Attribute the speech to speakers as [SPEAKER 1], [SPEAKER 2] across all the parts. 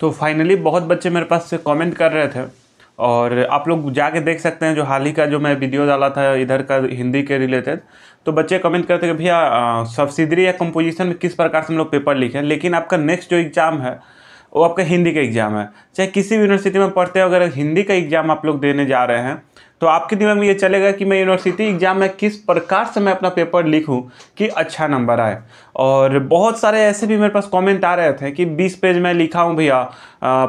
[SPEAKER 1] तो फाइनली बहुत बच्चे मेरे पास से कमेंट कर रहे थे और आप लोग जाके देख सकते हैं जो हाल ही का जो मैं वीडियो डाला था इधर का हिंदी के रिलेटेड तो बच्चे कमेंट करते हैं भैया सब्सिडरी या कंपोजिशन में किस प्रकार से हम लोग पेपर लिखें लेकिन आपका नेक्स्ट जो एग्ज़ाम है वो आपका हिंदी का एग्ज़ाम है चाहे किसी भी यूनिवर्सिटी में पढ़ते हो अगर हिंदी का एग्ज़ाम आप लोग देने जा रहे हैं तो आपके दिमाग में ये चलेगा कि मैं यूनिवर्सिटी एग्ज़ाम में किस प्रकार से मैं अपना पेपर लिखूं कि अच्छा नंबर आए और बहुत सारे ऐसे भी मेरे पास कमेंट आ रहे थे कि 20 पेज मैं लिखा हूँ भैया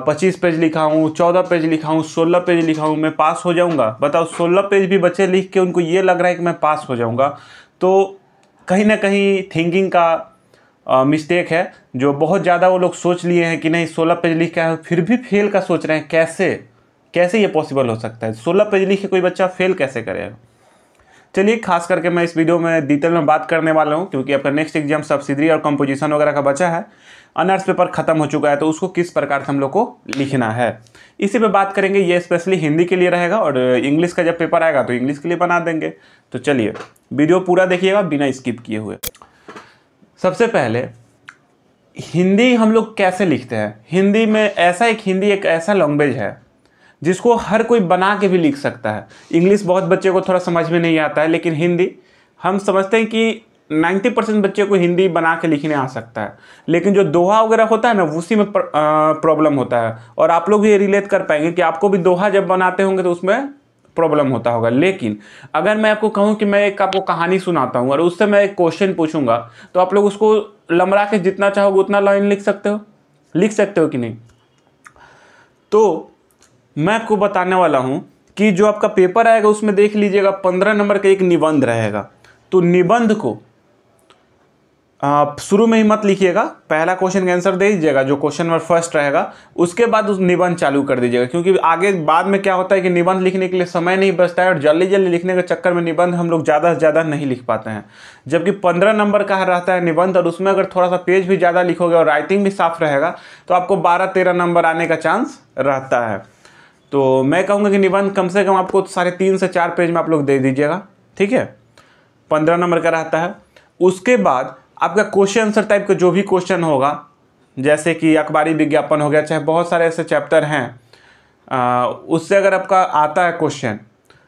[SPEAKER 1] पच्चीस पेज लिखा हूँ चौदह पेज लिखा हूँ सोलह पेज लिखा हूँ मैं पास हो जाऊँगा बताओ सोलह पेज भी बच्चे लिख के उनको ये लग रहा है कि मैं पास हो जाऊँगा तो कहीं ना कहीं थिंकिंग का मिस्टेक है जो बहुत ज़्यादा वो लोग सोच लिए हैं कि नहीं सोलह पेज लिख के आए फिर भी फेल का सोच रहे हैं कैसे कैसे ये पॉसिबल हो सकता है सोलह पेज लिखे कोई बच्चा फेल कैसे करेगा चलिए खास करके मैं इस वीडियो में डिटेल में बात करने वाला हूँ क्योंकि आपका नेक्स्ट एग्जाम सब्सिडरी और कंपोजिशन वगैरह का बचा है अनर्स पेपर खत्म हो चुका है तो उसको किस प्रकार से हम लोग को लिखना है इसी पे बात करेंगे ये स्पेशली हिंदी के लिए रहेगा और इंग्लिश का जब पेपर आएगा तो इंग्लिश के लिए बना देंगे तो चलिए वीडियो पूरा देखिएगा बिना स्किप किए हुए सबसे पहले हिंदी हम लोग कैसे लिखते हैं हिंदी में ऐसा एक हिंदी एक ऐसा लैंग्वेज है जिसको हर कोई बना के भी लिख सकता है इंग्लिश बहुत बच्चे को थोड़ा समझ में नहीं आता है लेकिन हिंदी हम समझते हैं कि 90 परसेंट बच्चे को हिंदी बना के लिखने आ सकता है लेकिन जो दोहा वगैरह होता है ना उसी में प्रॉब्लम होता है और आप लोग भी ये रिलेट कर पाएंगे कि आपको भी दोहा जब बनाते होंगे तो उसमें प्रॉब्लम होता होगा लेकिन अगर मैं आपको कहूँ कि मैं एक आपको कहानी सुनाता हूँ और उससे मैं एक क्वेश्चन पूछूंगा तो आप लोग उसको लमड़ा के जितना चाहोगे उतना लाइन लिख सकते हो लिख सकते हो कि नहीं तो मैं आपको बताने वाला हूँ कि जो आपका पेपर आएगा उसमें देख लीजिएगा पंद्रह नंबर का एक निबंध रहेगा तो निबंध को आप शुरू में ही मत लिखिएगा पहला क्वेश्चन का आंसर दे दीजिएगा जो क्वेश्चन नंबर फर्स्ट रहेगा उसके बाद उस निबंध चालू कर दीजिएगा क्योंकि आगे बाद में क्या होता है कि निबंध लिखने के लिए समय नहीं बचता है और जल्दी जल्दी लिखने के चक्कर में निबंध हम लोग ज़्यादा से ज़्यादा नहीं लिख पाते हैं जबकि पंद्रह नंबर का रहता है निबंध और उसमें अगर थोड़ा सा पेज भी ज़्यादा लिखोगे और राइटिंग भी साफ रहेगा तो आपको बारह तेरह नंबर आने का चांस रहता है तो मैं कहूँगा कि निबंध कम से कम आपको साढ़े तीन से चार पेज में आप लोग दे दीजिएगा ठीक है पंद्रह नंबर का रहता है उसके बाद आपका क्वेश्चन आंसर टाइप का जो भी क्वेश्चन होगा जैसे कि अखबारी विज्ञापन हो गया चाहे बहुत सारे ऐसे चैप्टर हैं उससे अगर आपका आता है क्वेश्चन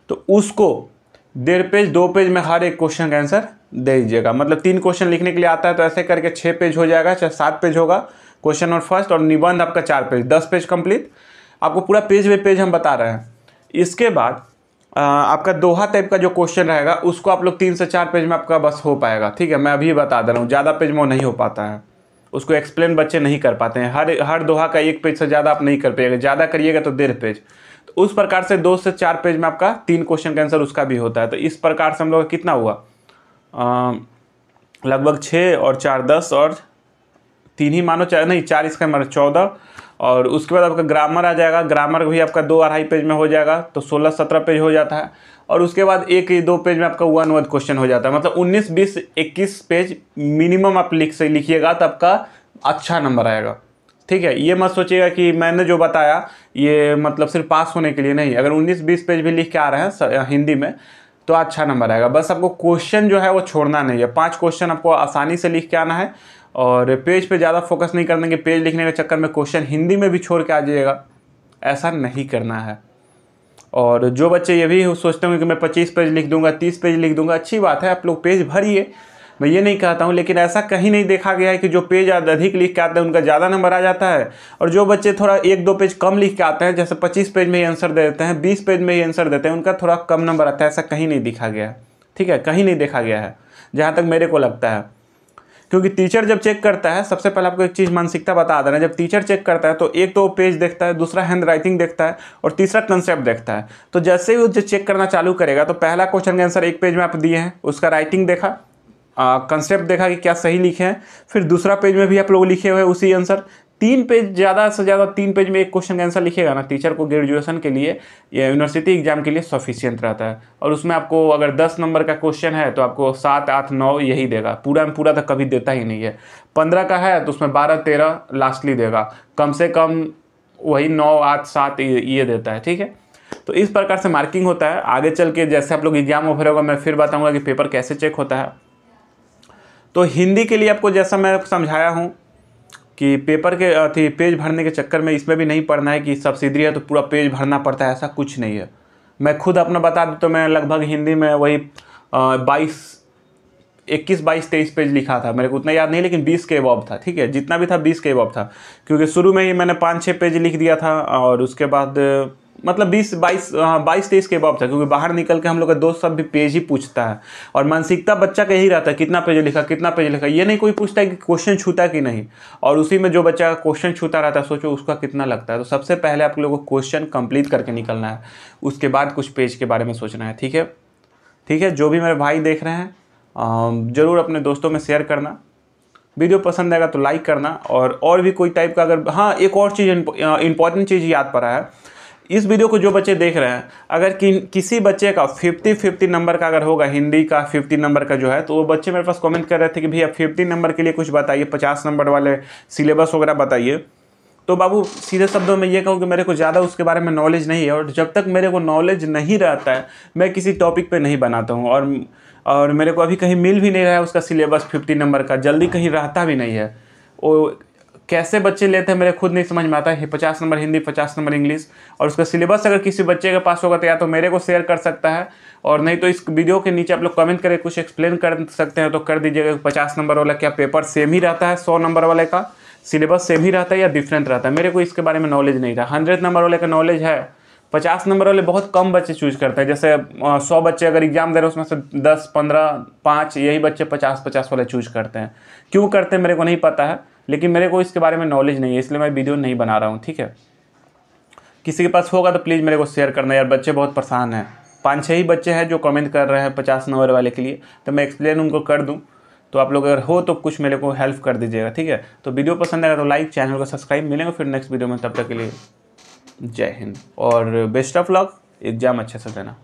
[SPEAKER 1] तो उसको डेढ़ पेज दो पेज में हर एक क्वेश्चन का आंसर दे दीजिएगा मतलब तीन क्वेश्चन लिखने के लिए आता है तो ऐसे करके छः पेज हो जाएगा चाहे सात पेज होगा क्वेश्चन और फर्स्ट और निबंध आपका चार पेज दस पेज कंप्लीट आपको पूरा पेज बाई पेज हम बता रहे हैं इसके बाद आपका दोहा टाइप का जो क्वेश्चन रहेगा उसको आप लोग तीन से चार पेज में आपका बस हो पाएगा ठीक है मैं अभी बता दे रहा हूँ ज़्यादा पेज में वो नहीं हो पाता है उसको एक्सप्लेन बच्चे नहीं कर पाते हैं हर हर दोहा का एक पेज से ज़्यादा आप नहीं कर पाएंगे ज़्यादा करिएगा तो डेढ़ पेज तो उस प्रकार से दो से चार पेज में आपका तीन क्वेश्चन का आंसर उसका भी होता है तो इस प्रकार से हम लोग कितना हुआ लगभग छः और चार दस और तीन ही मानो चार नहीं चार इसका मानो चौदह और उसके बाद आपका ग्रामर आ जाएगा ग्रामर भी आपका दो अढ़ाई पेज में हो जाएगा तो सोलह सत्रह पेज हो जाता है और उसके बाद एक दो पेज में आपका वन वर्ड क्वेश्चन हो जाता है मतलब उन्नीस बीस इक्कीस पेज मिनिमम आप लिख से लिखिएगा तो आपका अच्छा नंबर आएगा ठीक है ये मत सोचिएगा कि मैंने जो बताया ये मतलब सिर्फ पास होने के लिए नहीं अगर उन्नीस बीस पेज भी लिख के आ रहे हैं हिंदी में तो अच्छा नंबर आएगा बस आपको क्वेश्चन जो है वो छोड़ना नहीं है पाँच क्वेश्चन आपको आसानी से लिख के आना है और पेज पे ज़्यादा फोकस नहीं कर देंगे पेज लिखने के चक्कर में क्वेश्चन हिंदी में भी छोड़ के आ जाइएगा ऐसा नहीं करना है और जो बच्चे ये भी सोचते होंगे कि मैं पच्चीस पेज लिख दूंगा तीस पेज लिख दूंगा अच्छी बात है आप लोग पेज भरिए मैं ये नहीं कहता हूँ लेकिन ऐसा कहीं नहीं देखा गया है कि जो पेज अधिक लिख के आते हैं उनका ज़्यादा नंबर आ जाता है और जो बच्चे थोड़ा एक दो पेज कम लिख के आते हैं जैसे पच्चीस पेज में ही आंसर दे देते हैं बीस पेज में ही आंसर देते हैं उनका थोड़ा कम नंबर आता है ऐसा कहीं नहीं दिखा गया ठीक है कहीं नहीं देखा गया है जहाँ तक मेरे को लगता है क्योंकि टीचर जब चेक करता है सबसे पहले आपको एक चीज़ मानसिकता बता देना जब टीचर चेक करता है तो एक तो वो पेज देखता है दूसरा हैंड राइटिंग देखता है और तीसरा कंसेप्ट देखता है तो जैसे ही वो चेक करना चालू करेगा तो पहला क्वेश्चन का आंसर एक पेज में आप दिए हैं उसका राइटिंग देखा कंसेप्ट देखा कि क्या सही लिखे हैं फिर दूसरा पेज में भी आप लोग लिखे हुए उसी आंसर तीन पेज ज़्यादा से ज़्यादा तीन पेज में एक क्वेश्चन का आंसर लिखेगा ना टीचर को ग्रेजुएशन के लिए या यूनिवर्सिटी एग्जाम के लिए सफिशियंट रहता है और उसमें आपको अगर दस नंबर का क्वेश्चन है तो आपको सात आठ नौ यही देगा पूरा में पूरा तो कभी देता ही नहीं है पंद्रह का है तो उसमें बारह तेरह लास्टली देगा कम से कम वही नौ आठ सात ये देता है ठीक है तो इस प्रकार से मार्किंग होता है आगे चल के जैसे आप लोग एग्जाम ऑफर होगा मैं फिर बताऊँगा कि पेपर कैसे चेक होता है तो हिंदी के लिए आपको जैसा मैं समझाया हूँ कि पेपर के अथी पेज भरने के चक्कर में इसमें भी नहीं पढ़ना है कि सब्सिडी है तो पूरा पेज भरना पड़ता है ऐसा कुछ नहीं है मैं खुद अपना बता दूँ तो मैं लगभग हिंदी में वही बाईस इक्कीस बाईस तेईस पेज लिखा था मेरे को उतना याद नहीं लेकिन बीस के वॉब था ठीक है जितना भी था बीस के वॉब था क्योंकि शुरू में ही मैंने पाँच छः पेज लिख दिया था और उसके बाद मतलब बीस बाईस हाँ, बाईस तेईस के बाद था क्योंकि बाहर निकल के हम लोग का दोस्त सब भी पेज ही पूछता है और मानसिकता बच्चा का यही रहता है कितना पेज लिखा कितना पेज लिखा ये नहीं कोई पूछता है कि क्वेश्चन छूता कि नहीं और उसी में जो बच्चा का क्वेश्चन छूता रहता है सोचो उसका कितना लगता है तो सबसे पहले आप लोगों को क्वेश्चन कंप्लीट करके निकलना है उसके बाद कुछ पेज के बारे में सोचना है ठीक है ठीक है जो भी मेरे भाई देख रहे हैं ज़रूर अपने दोस्तों में शेयर करना वीडियो पसंद आएगा तो लाइक करना और और भी कोई टाइप का अगर हाँ एक और चीज़ इंपॉर्टेंट चीज़ याद पड़ा है इस वीडियो को जो बच्चे देख रहे हैं अगर कि, किसी बच्चे का फिफ्टी फिफ्टी नंबर का अगर होगा हिंदी का फिफ्टी नंबर का जो है तो वो बच्चे मेरे पास कमेंट कर रहे थे कि भैया फिफ्टी नंबर के लिए कुछ बताइए पचास नंबर वाले सिलेबस वगैरह बताइए तो बाबू सीधे शब्दों में ये कहूँ कि मेरे को ज़्यादा उसके बारे में नॉलेज नहीं है और जब तक मेरे को नॉलेज नहीं रहता है मैं किसी टॉपिक पर नहीं बनाता हूँ और और मेरे को अभी कहीं मिल भी नहीं रहा है उसका सिलेबस फिफ्टी नंबर का जल्दी कहीं रहता भी नहीं है वो कैसे बच्चे लेते हैं मेरे खुद नहीं समझ में आता है पचास नंबर हिंदी पचास नंबर इंग्लिश और उसका सिलेबस अगर किसी बच्चे के पास होगा तो या तो मेरे को शेयर कर सकता है और नहीं तो इस वीडियो के नीचे आप लोग कमेंट करके कुछ एक्सप्लेन कर सकते हैं तो कर दीजिएगा पचास नंबर वाला क्या पेपर सेम ही रहता है सौ नंबर वाले का सिलेबस सेम ही रहता है या डिफरेंट रहता है मेरे को इसके बारे में नॉलेज नहीं था हंड्रेड नंबर वाले का नॉलेज है पचास नंबर वाले बहुत कम बच्चे चूज करते हैं जैसे सौ बच्चे अगर एग्जाम दे रहे हैं उसमें से दस पंद्रह पाँच यही बच्चे पचास पचास वाले चूज करते हैं क्यों करते हैं मेरे को नहीं पता है लेकिन मेरे को इसके बारे में नॉलेज नहीं है इसलिए मैं वीडियो नहीं बना रहा हूँ ठीक है किसी के पास होगा तो प्लीज़ मेरे को शेयर करना यार बच्चे बहुत परेशान हैं पाँच छः ही बच्चे हैं जो कमेंट कर रहे हैं पचास नंबर वाले के लिए तो मैं एक्सप्लेन उनको कर दूँ तो आप लोग अगर हो तो कुछ मेरे को हेल्प कर दीजिएगा ठीक है तो वीडियो पसंद आएगा तो लाइक चैनल को सब्सक्राइब मिलेंगे फिर नेक्स्ट वीडियो में तब तक के लिए जय हिंद और बेस्ट ऑफ लक एग्जाम अच्छे से देना